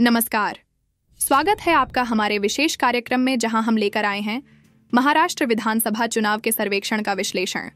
नमस्कार स्वागत है आपका हमारे विशेष कार्यक्रम में जहां हम लेकर आए हैं महाराष्ट्र विधानसभा चुनाव के सर्वेक्षण का विश्लेषण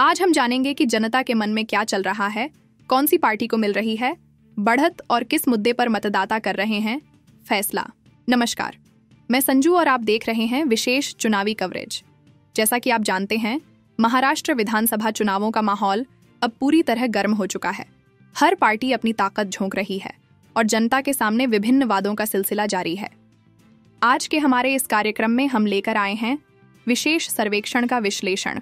आज हम जानेंगे कि जनता के मन में क्या चल रहा है कौन सी पार्टी को मिल रही है बढ़त और किस मुद्दे पर मतदाता कर रहे हैं फैसला नमस्कार मैं संजू और आप देख रहे हैं विशेष चुनावी कवरेज जैसा कि आप जानते हैं महाराष्ट्र विधानसभा चुनावों का माहौल अब पूरी तरह गर्म हो चुका है हर पार्टी अपनी ताकत झोंक रही है और जनता के सामने विभिन्न वादों का सिलसिला जारी है आज के हमारे इस कार्यक्रम में हम लेकर आए हैं विशेष सर्वेक्षण का विश्लेषण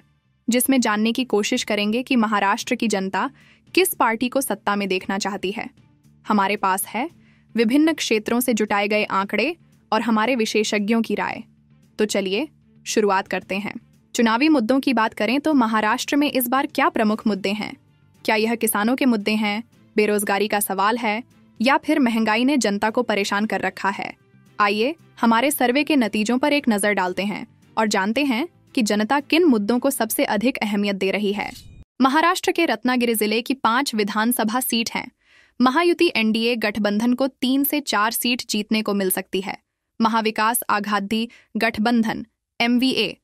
जिसमें जानने की कोशिश करेंगे कि महाराष्ट्र की जनता किस पार्टी को सत्ता में देखना चाहती है हमारे पास है विभिन्न क्षेत्रों से जुटाए गए आंकड़े और हमारे विशेषज्ञों की राय तो चलिए शुरुआत करते हैं चुनावी मुद्दों की बात करें तो महाराष्ट्र में इस बार क्या प्रमुख मुद्दे हैं क्या यह किसानों के मुद्दे हैं बेरोजगारी का सवाल है या फिर महंगाई ने जनता को परेशान कर रखा है आइए हमारे सर्वे के नतीजों पर एक नज़र डालते हैं और जानते हैं कि जनता किन मुद्दों को सबसे अधिक अहमियत दे रही है महाराष्ट्र के रत्नागिरी जिले की पांच विधानसभा सीट हैं महायुति एनडीए गठबंधन को तीन से चार सीट जीतने को मिल सकती है महाविकास आघाधी गठबंधन एमवीए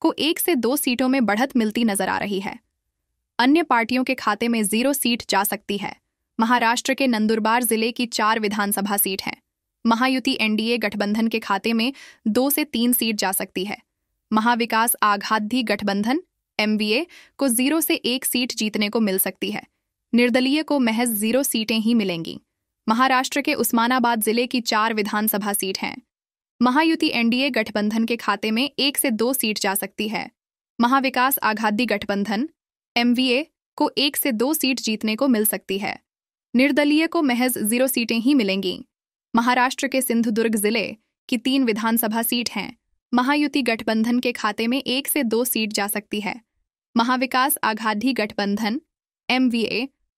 को एक से दो सीटों में बढ़त मिलती नजर आ रही है अन्य पार्टियों के खाते में जीरो सीट जा सकती है महाराष्ट्र के नंदुरबार जिले की चार विधानसभा सीट हैं महायुति एनडीए गठबंधन के खाते में दो से तीन सीट जा सकती है महाविकास आघाधी गठबंधन एमवीए को जीरो से एक सीट जीतने को मिल सकती है निर्दलीय को महज जीरो सीटें ही मिलेंगी महाराष्ट्र के उस्मानाबाद जिले की चार विधानसभा सीट हैं महायुति एनडीए गठबंधन के खाते में एक से दो सीट जा सकती है महाविकास आघादी गठबंधन एमवीए को एक से दो सीट जीतने को मिल सकती है निर्दलीय को महज जीरो सीटें ही मिलेंगी महाराष्ट्र के सिंधुदुर्ग जिले की तीन विधानसभा सीट हैं महायुति गठबंधन के खाते में एक से दो सीट जा सकती है महाविकास आघाधी गठबंधन एम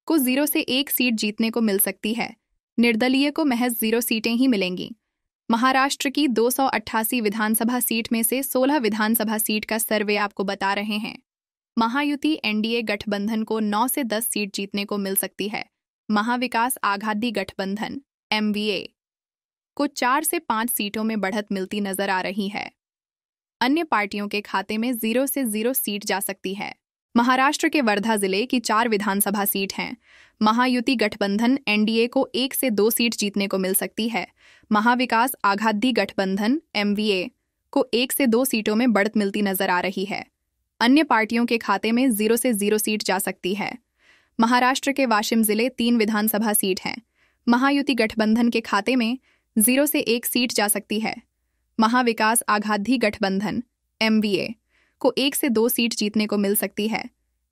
को जीरो से एक सीट जीतने को मिल सकती है निर्दलीय को महज जीरो सीटें ही मिलेंगी महाराष्ट्र की दो विधानसभा सीट में से 16 विधानसभा सीट का सर्वे आपको बता रहे हैं महायुति एनडीए गठबंधन को 9 से 10 सीट जीतने को मिल सकती है महाविकास आघादी गठबंधन एम को चार से पांच सीटों में बढ़त मिलती नजर आ रही है अन्य पार्टियों के खाते में जीरो से जीरो सीट जा सकती है महाराष्ट्र के वर्धा जिले की चार विधानसभा सीट हैं महायुति गठबंधन एनडीए को एक से दो सीट जीतने को मिल सकती है महाविकास आघादी गठबंधन एम को एक से दो सीटों में बढ़त मिलती नजर आ रही है अन्य पार्टियों के खाते में जीरो से जीरो सीट जा सकती है महाराष्ट्र के वाशिम जिले तीन विधानसभा सीट हैं महायुति गठबंधन के खाते में जीरो से एक सीट जा सकती है महाविकास आघाधी गठबंधन एम को एक से दो सीट जीतने को मिल सकती है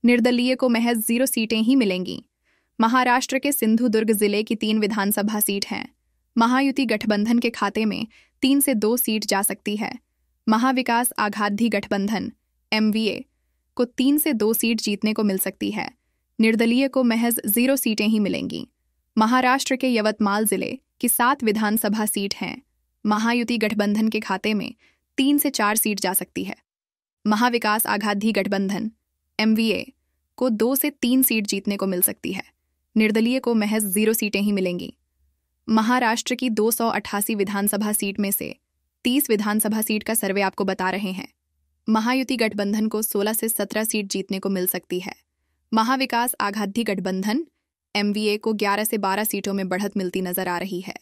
निर्दलीय को महज जीरो सीटें ही मिलेंगी महाराष्ट्र के सिंधु दुर्ग जिले की तीन विधानसभा सीट हैं महायुति गठबंधन के खाते में तीन से दो सीट जा सकती है महाविकास आघाधी गठबंधन एम को तीन से दो सीट जीतने को मिल सकती है निर्दलीय को महज जीरो सीटें ही मिलेंगी महाराष्ट्र के यवतमाल जिले की सात विधानसभा सीट हैं महायुति गठबंधन के खाते में तीन से चार सीट जा सकती है महाविकास आघाधी गठबंधन एम को दो से तीन सीट जीतने को मिल सकती है निर्दलीय को महज जीरो सीटें ही मिलेंगी महाराष्ट्र की दो विधानसभा सीट में से 30 विधानसभा सीट का सर्वे आपको बता रहे हैं महायुति गठबंधन को 16 से 17 सीट जीतने को मिल सकती है महाविकास आघाधी गठबंधन एमवीए को 11 से 12 सीटों में बढ़त मिलती नजर आ रही है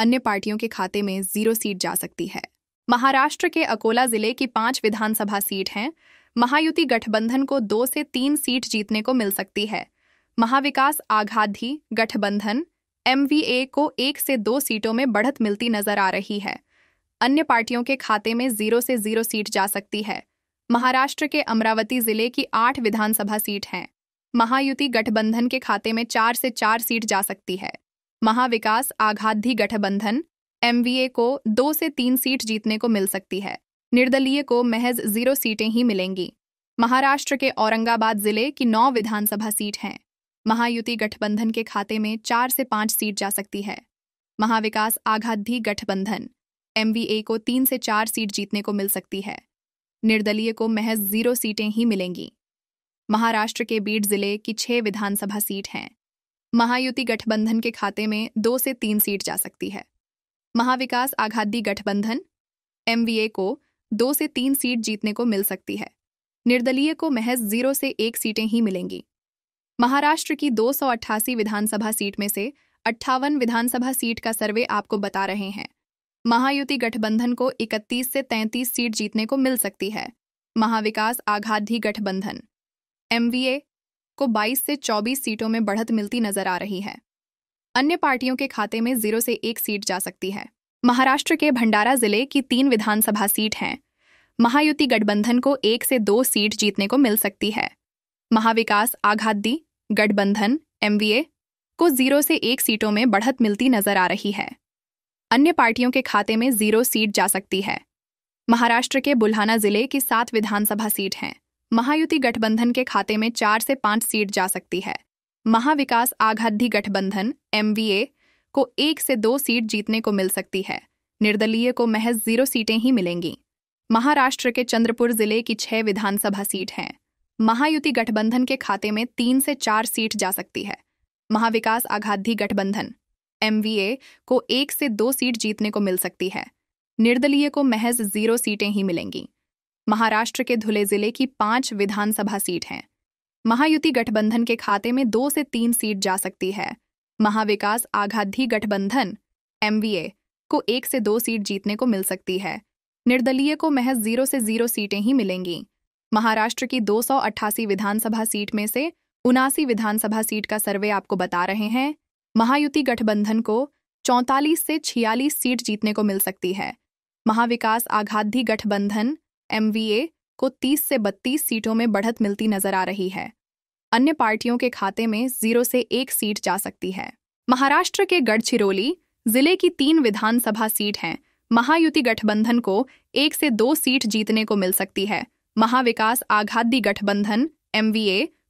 अन्य पार्टियों के खाते में जीरो सीट जा सकती है महाराष्ट्र के अकोला जिले की पांच विधानसभा सीट हैं महायुति गठबंधन को दो से तीन सीट जीतने को मिल सकती है महाविकास आघाधी गठबंधन एमवीए को एक से दो सीटों में बढ़त मिलती नजर आ रही है अन्य पार्टियों के खाते में जीरो से जीरो सीट जा सकती है महाराष्ट्र के अमरावती जिले की आठ विधानसभा सीट हैं महायुति गठबंधन के खाते में चार से चार सीट जा सकती है महाविकास आघाधी गठबंधन एमवीए को दो से तीन सीट जीतने को मिल सकती है निर्दलीय को महज जीरो सीटें ही मिलेंगी महाराष्ट्र के औरंगाबाद जिले की नौ विधानसभा सीट हैं महायुति गठबंधन के खाते में चार से पांच सीट जा सकती है महाविकास आघाधी गठबंधन एमवीए को तीन से चार सीट जीतने को मिल सकती है निर्दलीय को महज जीरो सीटें ही मिलेंगी महाराष्ट्र के बीड जिले की छह विधानसभा सीट हैं महायुति गठबंधन के खाते में दो से तीन सीट जा सकती है महाविकास आघादी गठबंधन एम को दो से तीन सीट जीतने को मिल सकती है निर्दलीय को महज जीरो से एक सीटें ही मिलेंगी महाराष्ट्र की दो विधानसभा सीट में से अट्ठावन विधानसभा सीट का सर्वे आपको बता रहे हैं महायुति गठबंधन को 31 से 33 सीट जीतने को मिल सकती है महाविकास आघाधी गठबंधन एम को 22 से 24 सीटों में बढ़त मिलती नजर आ रही है अन्य पार्टियों के खाते में जीरो से एक सीट जा सकती है महाराष्ट्र के भंडारा जिले की तीन विधानसभा सीट हैं महायुति गठबंधन को एक से दो सीट जीतने को मिल सकती है महाविकास आघादी गठबंधन एम को जीरो से एक सीटों में बढ़त मिलती नजर आ रही है अन्य पार्टियों के खाते में जीरो सीट जा सकती है महाराष्ट्र के बुल्हाना जिले की सात विधानसभा सीट हैं महायुति गठबंधन के खाते में चार से पांच सीट जा सकती है महाविकास आघाधी गठबंधन एम को एक से दो सीट जीतने को मिल सकती है निर्दलीय को महज जीरो सीटें ही मिलेंगी महाराष्ट्र के चंद्रपुर जिले की छह विधानसभा सीट हैं महायुति गठबंधन के खाते में तीन से चार सीट जा सकती है महाविकास आघाधी गठबंधन एम को एक से दो सीट जीतने को मिल सकती है निर्दलीय को महज जीरो सीटें ही मिलेंगी महाराष्ट्र के धुले जिले की पांच विधानसभा सीट हैं महायुति गठबंधन के खाते में दो से तीन सीट जा सकती है महाविकास आघाधी गठबंधन एमवीए को एक से दो सीट जीतने को मिल सकती है निर्दलीय को महज जीरो से जीरो सीटें ही मिलेंगी महाराष्ट्र की दो विधानसभा सीट में से उनासी विधानसभा सीट का सर्वे आपको बता रहे हैं महायुति गठबंधन को चौंतालीस से छियालीस सीट जीतने को मिल सकती है महाविकास आघाधी गठबंधन एम को 30 से 32 सीटों में बढ़त मिलती नजर आ रही है अन्य पार्टियों के खाते में जीरो से एक सीट जा सकती है महाराष्ट्र के गढ़चिरौली जिले की तीन विधानसभा सीट हैं महायुति गठबंधन को एक से दो सीट जीतने को मिल सकती है महाविकास आघादी गठबंधन एम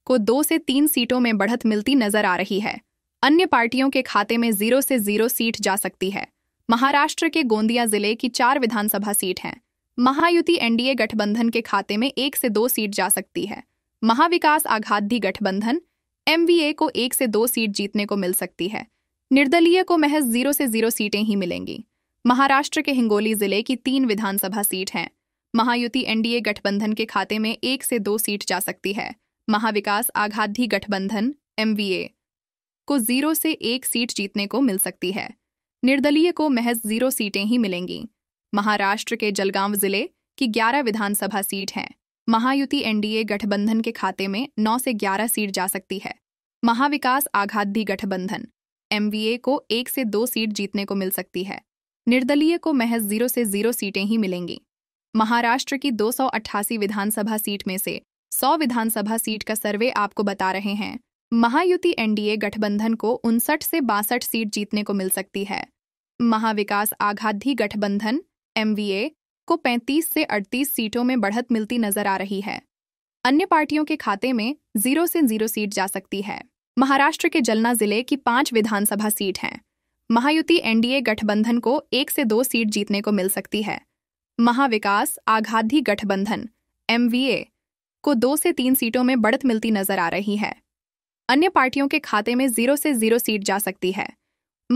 को दो से तीन सीटों में बढ़त मिलती नजर आ रही है अन्य पार्टियों के खाते में जीरो से जीरो सीट जा सकती है महाराष्ट्र के गोंदिया जिले की चार विधानसभा सीट हैं महायुति एनडीए गठबंधन के खाते में एक से दो सीट जा सकती है महाविकास आघाधी गठबंधन एमवीए को एक से दो सीट जीतने को मिल सकती है निर्दलीय को महज जीरो से जीरो सीटें ही मिलेंगी महाराष्ट्र के हिंगोली जिले की तीन विधानसभा सीट हैं महायुति एनडीए गठबंधन के खाते में एक से दो सीट जा सकती है महाविकास आघाधी गठबंधन एमवीए को जीरो से एक सीट जीतने को मिल सकती है निर्दलीय को महज जीरो सीटें ही मिलेंगी महाराष्ट्र के जलगांव जिले की 11 विधानसभा सीट हैं महायुति एनडीए गठबंधन के खाते में 9 से 11 सीट जा सकती है महाविकास आघाधी गठबंधन एमवीए को एक से दो सीट जीतने को मिल सकती है निर्दलीय को महज जीरो से जीरो सीटें ही मिलेंगी महाराष्ट्र की 288 विधानसभा सीट में से 100 विधानसभा सीट का सर्वे आपको बता रहे हैं महायुति एनडीए गठबंधन को उनसठ से बासठ सीट जीतने को मिल सकती है महाविकास आघाधी गठबंधन एमवीए को 35 से 38 सीटों में बढ़त मिलती नजर आ रही है अन्य पार्टियों के खाते में जीरो से जीरो सीट जा सकती है महाराष्ट्र के जलना जिले की पांच विधानसभा सीट हैं महायुति एनडीए गठबंधन को एक से दो सीट जीतने को मिल सकती है महाविकास आघाधी गठबंधन एमवीए को दो से तीन सीटों में बढ़त मिलती नजर आ रही है अन्य पार्टियों के खाते में जीरो से जीरो सीट जा सकती है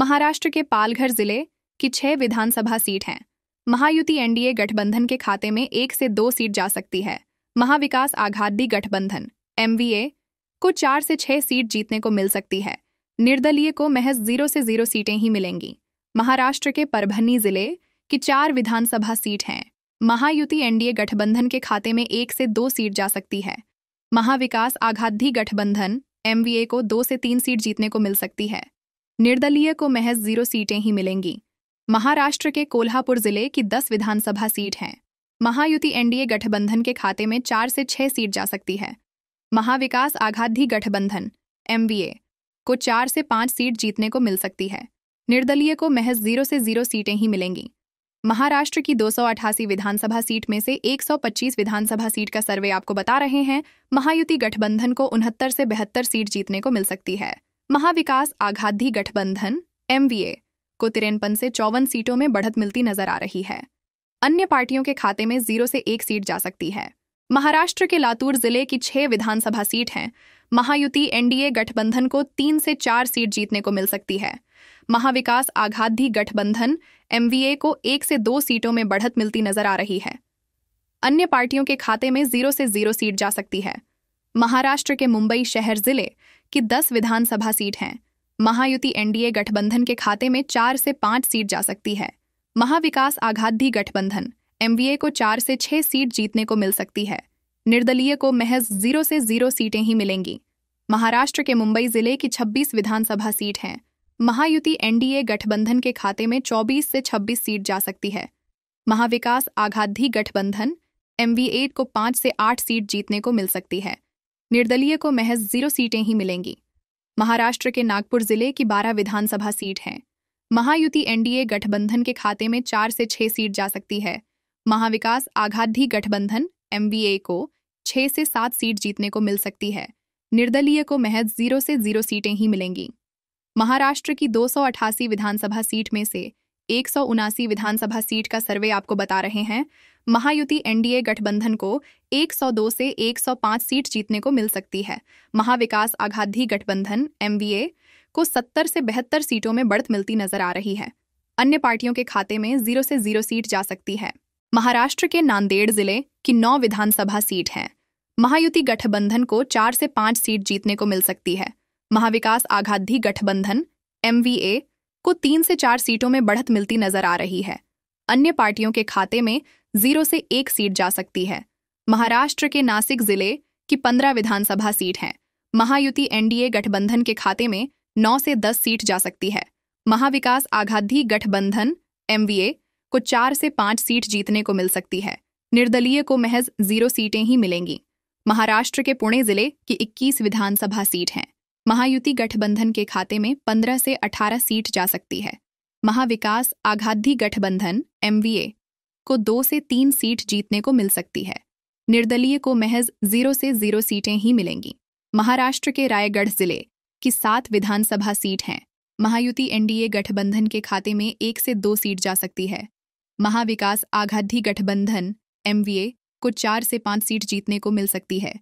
महाराष्ट्र के पालघर जिले की छह विधानसभा सीट हैं महायुति एनडीए गठबंधन के खाते में एक से दो सीट जा सकती है महाविकास आघादी गठबंधन एमवीए को चार से छह सीट जीतने को मिल सकती है निर्दलीय को महज जीरो से जीरो सीटें ही मिलेंगी महाराष्ट्र के परभनी जिले की चार विधानसभा सीट हैं महायुति एनडीए गठबंधन के खाते में एक से दो सीट जा सकती है महाविकास आघाधी गठबंधन एमवीए को दो से तीन सीट जीतने को मिल सकती है निर्दलीय को महज जीरो सीटें ही मिलेंगी महाराष्ट्र के कोल्हापुर जिले की दस विधानसभा सीट हैं महायुति एनडीए गठबंधन के खाते में चार से छह सीट जा सकती है महाविकास आघाधी गठबंधन एम को चार से पांच सीट जीतने को मिल सकती है निर्दलीय को महज जीरो से जीरो सीटें ही मिलेंगी महाराष्ट्र की दो विधानसभा सीट में से 125 विधानसभा सीट का सर्वे आपको बता रहे हैं महायुति गठबंधन को उनहत्तर से बेहतर सीट जीतने को मिल सकती है महाविकास आघाधी गठबंधन एमवीए को तिरपन से चौवन सीटों में बढ़त मिलती नजर आ रही है अन्य पार्टियों के खाते में जीरो से एक सीट जा सकती है महाराष्ट्र के लातूर जिले की छह विधानसभा सीट हैं महायुति एनडीए गठबंधन को तीन से चार सीट जीतने को मिल सकती है महाविकास आघाधी गठबंधन एमवीए को एक से दो सीटों में बढ़त मिलती नजर आ रही है अन्य पार्टियों के खाते में जीरो से जीरो सीट जा सकती है महाराष्ट्र के मुंबई शहर जिले की दस विधानसभा सीट हैं महायुति एनडीए गठबंधन के खाते में चार से पांच सीट जा सकती है महाविकास आघाधी गठबंधन एमवीए को चार से छह सीट जीतने को मिल सकती है निर्दलीय को महज जीरो से जीरो सीटें ही मिलेंगी महाराष्ट्र के मुंबई जिले की 26 विधानसभा सीट हैं महायुति एनडीए गठबंधन के खाते में 24 से 26 सीट जा सकती है महाविकास आघाधी गठबंधन एमवी को पाँच से आठ सीट जीतने को मिल सकती है निर्दलीय को महज जीरो सीटें ही मिलेंगी महाराष्ट्र के नागपुर जिले की बारह विधानसभा सीट हैं महायुति एनडीए गठबंधन के खाते में चार से छह सीट जा सकती है महाविकास आघाधी गठबंधन एमवीए को छह से सात सीट जीतने को मिल सकती है निर्दलीय को महज जीरो से जीरो सीटें ही मिलेंगी महाराष्ट्र की दो विधानसभा सीट में से एक विधानसभा सीट का सर्वे आपको बता रहे हैं महायुति एनडीए गठबंधन को 102 से 105 सीट जीतने को मिल सकती है महाविकास आघाधी गठबंधन एमवीए को 70 से बेहतर सीटों में बढ़त मिलती नजर आ रही है अन्य पार्टियों के खाते में जीरो से जीरो सीट जा सकती है महाराष्ट्र के नांदेड़ जिले की नौ विधानसभा सीट हैं महायुति गठबंधन को चार से पांच सीट जीतने को मिल सकती है महाविकास आघाधी गठबंधन एमवीए को तीन से चार सीटों में बढ़त मिलती नजर आ रही है अन्य पार्टियों के खाते में जीरो से एक सीट जा सकती है महाराष्ट्र के नासिक जिले की पंद्रह विधानसभा सीट हैं महायुति एनडीए गठबंधन के खाते में नौ से दस सीट जा सकती है महाविकास आघाधी गठबंधन एमवीए को चार से पांच सीट जीतने को मिल सकती है निर्दलीय को महज जीरो सीटें ही मिलेंगी महाराष्ट्र के पुणे जिले की 21 विधानसभा सीट हैं महायुति गठबंधन के खाते में 15 से 18 सीट जा सकती है महाविकास आघाधी गठबंधन एम को दो से तीन सीट जीतने को मिल सकती है निर्दलीय को महज जीरो से जीरो सीटें ही मिलेंगी महाराष्ट्र के रायगढ़ जिले की सात विधानसभा सीट हैं महायुति एनडीए गठबंधन के खाते में एक से दो सीट जा सकती है महाविकास आघाधी गठबंधन एम को चार से पांच सीट जीतने को मिल सकती है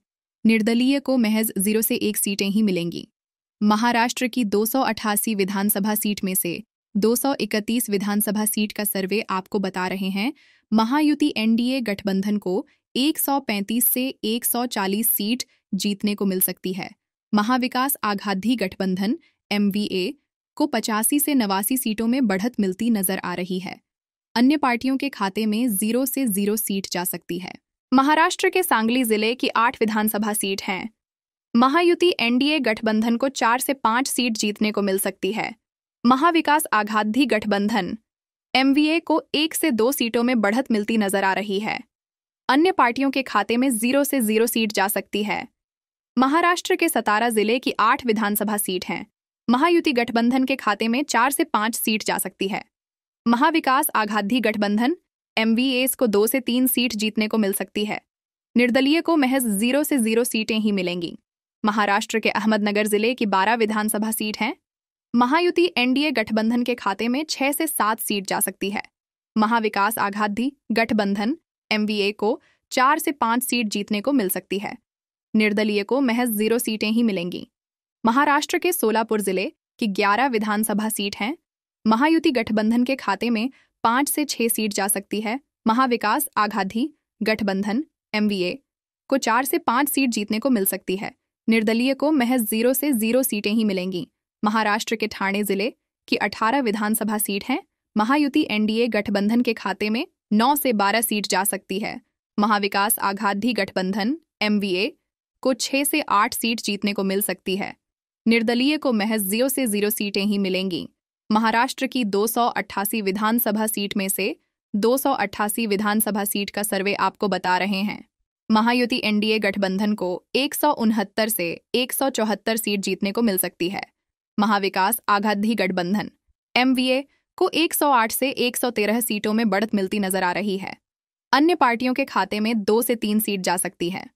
निर्दलीय को महज जीरो से एक सीटें ही मिलेंगी महाराष्ट्र की दो विधानसभा सीट में से 231 विधानसभा सीट का सर्वे आपको बता रहे हैं महायुति एनडीए गठबंधन को 135 से 140 सीट जीतने को मिल सकती है महाविकास आघाधी गठबंधन एमवीए को पचासी से नवासी सीटों में बढ़त मिलती नजर आ रही है अन्य पार्टियों के खाते में जीरो से जीरो सीट जा सकती है महाराष्ट्र के सांगली जिले की आठ विधानसभा सीट हैं महायुति एनडीए गठबंधन को चार से पांच सीट जीतने को मिल सकती है महाविकास आघाधी गठबंधन एमवीए को एक से दो सीटों में बढ़त मिलती नजर आ रही है अन्य पार्टियों के खाते में जीरो से जीरो सीट जा सकती है महाराष्ट्र के सतारा जिले की आठ विधानसभा सीट हैं महायुति गठबंधन के खाते में चार से पांच सीट जा सकती है महाविकास आघाधी गठबंधन एम को दो से तीन सीट जीतने को मिल सकती है निर्दलीय को महज जीरो से जीरो सीटें ही मिलेंगी महाराष्ट्र के अहमदनगर जिले की बारह विधानसभा सीट हैं महायुति एनडीए गठबंधन के खाते में छह से सात सीट जा सकती है महाविकास आघाधी गठबंधन एमवीए को चार से पांच सीट जीतने को मिल सकती है निर्दलीय को महज जीरो सीटें ही मिलेंगी महाराष्ट्र के सोलापुर जिले की ग्यारह विधानसभा सीट हैं महायुति गठबंधन के खाते में पांच से छह सीट जा सकती है महाविकास आघाधी गठबंधन एमवीए को चार से पांच सीट जीतने को मिल सकती है निर्दलीय को महज जीरो से जीरो सीटें ही मिलेंगी महाराष्ट्र के ठाणे जिले की अठारह विधानसभा सीट हैं महायुति एनडीए गठबंधन के खाते में नौ से बारह सीट जा सकती है महाविकास आघाधी गठबंधन एमवीए को छह से आठ सीट जीतने को मिल सकती है निर्दलीय को महज जीरो से जीरो सीटें ही मिलेंगी महाराष्ट्र की दो विधानसभा सीट में से दो विधानसभा सीट का सर्वे आपको बता रहे हैं महायुति एनडीए गठबंधन को एक से एक सीट जीतने को मिल सकती है महाविकास आघाधी गठबंधन एमवीए को 108 से 113 सीटों में बढ़त मिलती नजर आ रही है अन्य पार्टियों के खाते में दो से तीन सीट जा सकती है